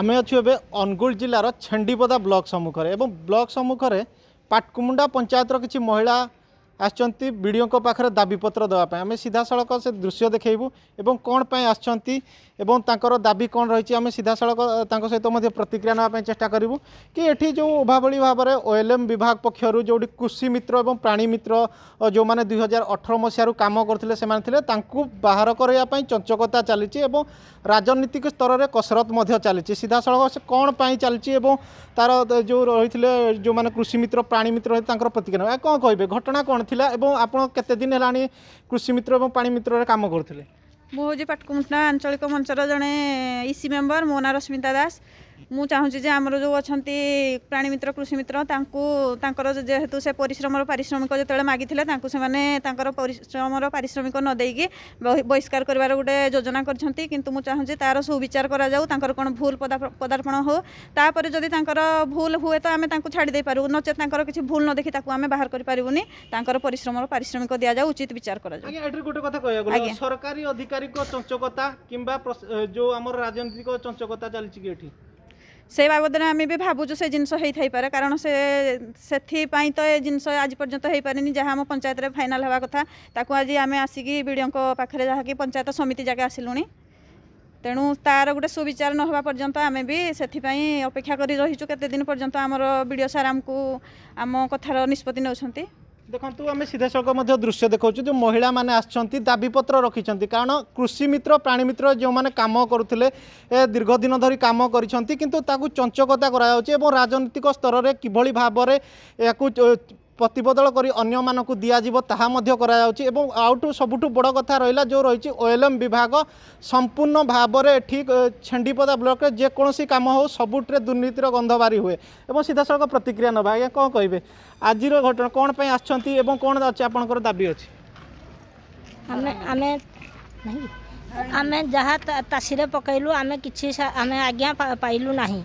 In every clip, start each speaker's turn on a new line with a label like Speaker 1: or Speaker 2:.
Speaker 1: ଆମେ ଅଛୁ ଏବେ ଅନୁଗୁଳ ଜିଲ୍ଲାର ଛେଣ୍ଡିପଦା ବ୍ଲକ୍ ସମ୍ମୁଖରେ ଏବଂ ବ୍ଲକ୍ ସମ୍ମୁଖରେ ପାଟକୁମୁଣ୍ଡା ପଞ୍ଚାୟତର କିଛି ମହିଳା আসছেন বিডিও পাখে দাবিপত্র দেওয়া আমি সিধাসলখ সে দৃশ্য দেখবু এবং কম আসছেন এবং তাঁর দাবি কম রয়েছে আমি সিধাসলখ তাঁর সহ প্রতিক্রিয়া নেওয়া চেষ্টা করবু কি এটি যে ওভাবে ভাবে ওএলএম বিভাগ পক্ষর যেটি কৃষি মিত্র এবং প্রাণী মিত্র যে দুই হাজার অঠর মশিয়ার কাম করলে সে তা বাহার করাইয়া চঞ্চকতা চালছে এবং রাজনৈতিক স্তরের কসরত চালছে সিধাসলখ সে কম চালছে এবং তার যে রয়েছে যে কৃষি মিত্র প্রাণী মিত্র তাঁর প্রতিক্রিয়া কম কে ঘটনা কম ଥିଲା ଏବଂ ଆପଣ କେତେ ଦିନ ହେଲାଣି କୃଷି ମିତ୍ର ଏବଂ ପାଣି ମିତ୍ରରେ କାମ କରୁଥିଲେ
Speaker 2: ମୁଁ ହେଉଛି ପାଟକୁମୁଟଣା ଆଞ୍ଚଳିକ ମଞ୍ଚର ଜଣେ ଇସି ମେମ୍ବର ମୋ ନାଁ ରଶ୍ମିତା ଦାସ ମୁଁ ଚାହୁଁଛି ଯେ ଆମର ଯେଉଁ ଅଛନ୍ତି ପ୍ରାଣୀ ମିତ୍ର କୃଷି ମିତ୍ର ତାଙ୍କୁ ତାଙ୍କର ଯେହେତୁ ସେ ପରିଶ୍ରମର ପାରିଶ୍ରମିକ ଯେତେବେଳେ ମାଗିଥିଲେ ତାଙ୍କୁ ସେମାନେ ତାଙ୍କର ପରିଶ୍ରମର ପାରିଶ୍ରମିକ ନ ଦେଇକି ବହିଷ୍କାର କରିବାର ଗୋଟେ ଯୋଜନା କରିଛନ୍ତି କିନ୍ତୁ ମୁଁ ଚାହୁଁଛି ତା'ର ସୁବିଚାର କରାଯାଉ ତାଙ୍କର କ'ଣ ଭୁଲ ପଦାର୍ପଣ ହେଉ ତାପରେ ଯଦି ତାଙ୍କର ଭୁଲ ହୁଏ ତ ଆମେ ତାଙ୍କୁ ଛାଡ଼ି ଦେଇପାରିବୁ ନଚେତ୍ ତାଙ୍କର କିଛି ଭୁଲ ନ ଦେଖି ତାକୁ ଆମେ ବାହାର କରିପାରିବୁନି ତାଙ୍କର ପରିଶ୍ରମର ପାରିଶ୍ରମିକ ଦିଆଯାଉ ଉଚିତ ବିଚାର କରାଯାଉ ଏଠାରେ ଗୋଟେ କଥା କହିବାକୁ
Speaker 1: ସରକାରୀ ଅଧିକାରୀଙ୍କ ଚଞ୍ଚକତା କିମ୍ବା ଯେଉଁ ଆମର ରାଜନୈତିକ ଚଞ୍ଚକତା ଚାଲିଛି କି ଏଠି
Speaker 2: সেই বাবদরে আমি বি ভাবুছু সে জিনিস হয়ে হয়েথাইপারে কারণ সে সেই তো এই জিনিস আজ পর্যন্ত হয়ে হয়েপারিনি যা আমার পঞ্চায়েতের ফাইনাল হওয়া কথা তাকে আজ আমি আসিকি বিডিও পাখে যা কি পঞ্চায়েত সমিতি জায়গা আসলু তেমন তার গোটে সুবিচার ন হওয়া পর্যন্ত আমি বি সেপাই অপেক্ষা করে রয়েছু কতদিন পর্যন্ত আমার বিডিও স্যার আমার কথার নিষ্পতি নেওয়া
Speaker 1: দেখন্তু আমি ସିଧାସଳଖ ମଧ୍ୟ ଦୃଶ୍ୟ ଦେଖାଉଛୁ ଯେଉଁ ମହିଳାମାନେ ଆସିଛନ୍ତି ଦାବିପତ୍ର ରଖିଛନ୍ତି କାରଣ କୃଷିମିତ୍ର ପ୍ରାଣୀମିତ୍ର ଯେଉଁମାନେ କାମ କରୁଥିଲେ ଦୀର୍ଘ ଦିନ ଧରି କାମ କରିଛନ୍ତି କିନ୍ତୁ ତାକୁ ଚଞ୍ଚକତା କରାଯାଉଛି ଏବଂ ରାଜନୈତିକ ସ୍ତରରେ କିଭଳି ଭାବରେ ଏହାକୁ ପ୍ରତିବଦଳ କରି ଅନ୍ୟମାନଙ୍କୁ ଦିଆଯିବ ତାହା ମଧ୍ୟ କରାଯାଉଛି ଏବଂ ଆଉଠୁ ସବୁଠୁ ବଡ଼ କଥା ରହିଲା ଯେଉଁ ରହିଛି ଓଏଲ୍ଏମ୍ ବିଭାଗ ସମ୍ପୂର୍ଣ୍ଣ ଭାବରେ ଏଠି ଛେଣ୍ଡିପଦା ବ୍ଲକରେ ଯେକୌଣସି କାମ ହେଉ ସବୁଥିରେ ଦୁର୍ନୀତିର ଗନ୍ଧ ବାରି ହୁଏ ଏବଂ ସିଧାସଳଖ ପ୍ରତିକ୍ରିୟା ନେବା ଆଜ୍ଞା କ'ଣ କହିବେ ଆଜିର ଘଟଣା କ'ଣ ପାଇଁ ଆସିଛନ୍ତି ଏବଂ କ'ଣ ଅଛି ଆପଣଙ୍କର ଦାବି ଅଛି
Speaker 3: ଆମେ ଆମେ ଆମେ ଯାହା ତାସିରେ ପକାଇଲୁ ଆମେ କିଛି ଆମେ ଆଜ୍ଞା ପାଇଲୁ ନାହିଁ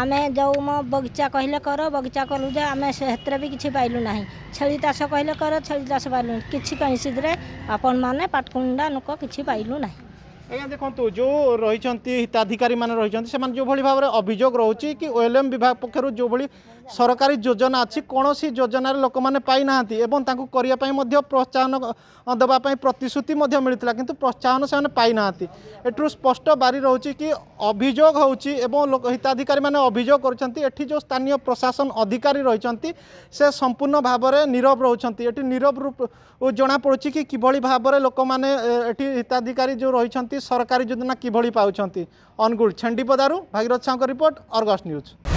Speaker 3: आम जो मो बगीचा कहले कर बगीचा कलु जो आम से भी किसी पालूना छेली चाष कह कर छेली चाष पाल कि कहीं सीधे आपण मैने पाटकुंडा लोक किलुना
Speaker 1: ଆଜ୍ଞା ଦେଖନ୍ତୁ ଯେଉଁ ରହିଛନ୍ତି ହିତାଧିକାରୀମାନେ ରହିଛନ୍ତି ସେମାନେ ଯେଉଁଭଳି ଭାବରେ ଅଭିଯୋଗ ରହୁଛି କି ଓଏଲ୍ଏମ୍ ବିଭାଗ ପକ୍ଷରୁ ଯେଉଁଭଳି ସରକାରୀ ଯୋଜନା ଅଛି କୌଣସି ଯୋଜନାରେ ଲୋକମାନେ ପାଇନାହାନ୍ତି ଏବଂ ତାଙ୍କୁ କରିବା ପାଇଁ ମଧ୍ୟ ପ୍ରୋତ୍ସାହନ ଦେବା ପାଇଁ ପ୍ରତିଶ୍ରୁତି ମଧ୍ୟ ମିଳିଥିଲା କିନ୍ତୁ ପ୍ରୋତ୍ସାହନ ସେମାନେ ପାଇନାହାନ୍ତି ଏଠାରୁ ସ୍ପଷ୍ଟ ବାରି ରହୁଛି କି ଅଭିଯୋଗ ହେଉଛି ଏବଂ ହିତାଧିକାରୀମାନେ ଅଭିଯୋଗ କରୁଛନ୍ତି ଏଠି ଯେଉଁ ସ୍ଥାନୀୟ ପ୍ରଶାସନ ଅଧିକାରୀ ରହିଛନ୍ତି ସେ ସମ୍ପୂର୍ଣ୍ଣ ଭାବରେ ନିରବ ରହୁଛନ୍ତି ଏଠି ନୀରବରୁ ଜଣାପଡ଼ୁଛି କି କିଭଳି ଭାବରେ ଲୋକମାନେ ଏଠି ହିତାଧିକାରୀ ଯେଉଁ ରହିଛନ୍ତି सरकारी जोजना केभरि पागुल छेन्डीपदार भागिरथ साहको रिपोर्ट अर्गस्ट न्यूज